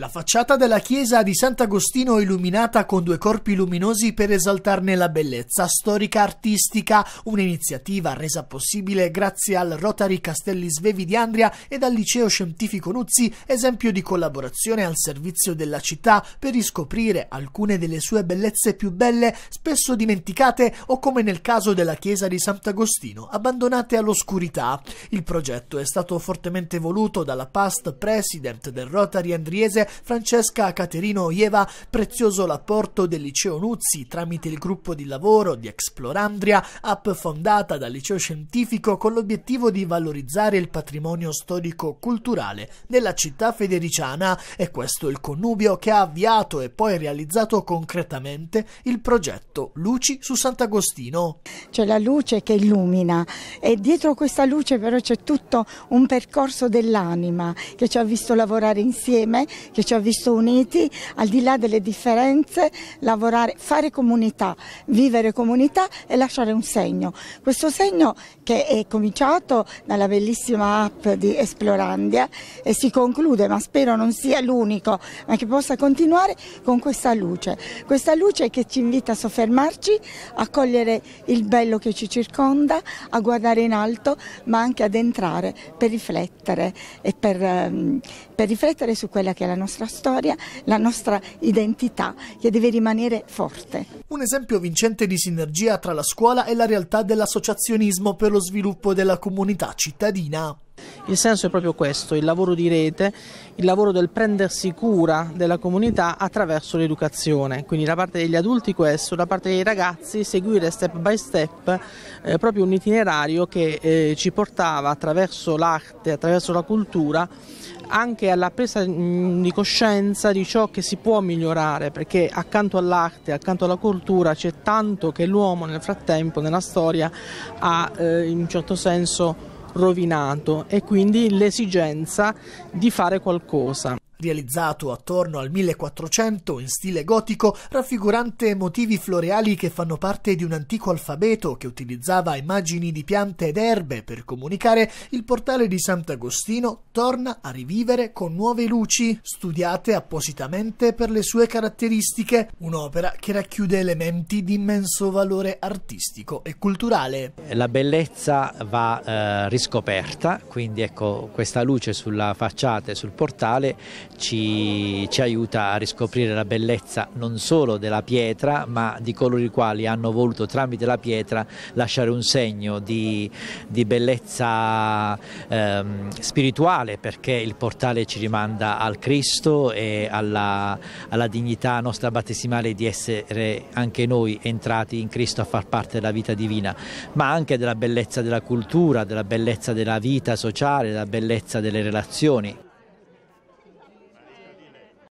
La facciata della chiesa di Sant'Agostino è illuminata con due corpi luminosi per esaltarne la bellezza storica artistica, un'iniziativa resa possibile grazie al Rotary Castelli Svevi di Andria e al Liceo Scientifico Nuzzi, esempio di collaborazione al servizio della città per riscoprire alcune delle sue bellezze più belle, spesso dimenticate o come nel caso della chiesa di Sant'Agostino, abbandonate all'oscurità. Il progetto è stato fortemente voluto dalla past president del Rotary Andriese Francesca Caterino Ieva, prezioso l'apporto del liceo Nuzzi tramite il gruppo di lavoro di Explorandria, app fondata dal liceo scientifico con l'obiettivo di valorizzare il patrimonio storico-culturale della città federiciana. È questo il connubio che ha avviato e poi realizzato concretamente il progetto Luci su Sant'Agostino. C'è la luce che illumina e dietro questa luce però c'è tutto un percorso dell'anima che ci ha visto lavorare insieme, che che ci ha visto uniti, al di là delle differenze, lavorare, fare comunità, vivere comunità e lasciare un segno. Questo segno che è cominciato dalla bellissima app di Esplorandia e si conclude, ma spero non sia l'unico, ma che possa continuare con questa luce. Questa luce che ci invita a soffermarci, a cogliere il bello che ci circonda, a guardare in alto, ma anche ad entrare per riflettere e per, ehm, per riflettere su quella che è la nostra nostra storia, la nostra identità che deve rimanere forte. Un esempio vincente di sinergia tra la scuola e la realtà dell'associazionismo per lo sviluppo della comunità cittadina. Il senso è proprio questo, il lavoro di rete, il lavoro del prendersi cura della comunità attraverso l'educazione, quindi da parte degli adulti questo, da parte dei ragazzi seguire step by step eh, proprio un itinerario che eh, ci portava attraverso l'arte, attraverso la cultura anche alla presa mm, di coscienza di ciò che si può migliorare, perché accanto all'arte, accanto alla cultura c'è tanto che l'uomo nel frattempo, nella storia, ha eh, in un certo senso rovinato e quindi l'esigenza di fare qualcosa realizzato attorno al 1400 in stile gotico, raffigurante motivi floreali che fanno parte di un antico alfabeto che utilizzava immagini di piante ed erbe per comunicare, il portale di Sant'Agostino torna a rivivere con nuove luci, studiate appositamente per le sue caratteristiche, un'opera che racchiude elementi di immenso valore artistico e culturale. La bellezza va eh, riscoperta, quindi ecco questa luce sulla facciata e sul portale ci, ci, aiuta a riscoprire la bellezza non solo della pietra ma di coloro i quali hanno voluto tramite la pietra lasciare un segno di, di bellezza ehm, spirituale perché il portale ci rimanda al Cristo e alla, alla dignità nostra battesimale di essere anche noi entrati in Cristo a far parte della vita divina ma anche della bellezza della cultura, della bellezza della vita sociale, della bellezza delle relazioni.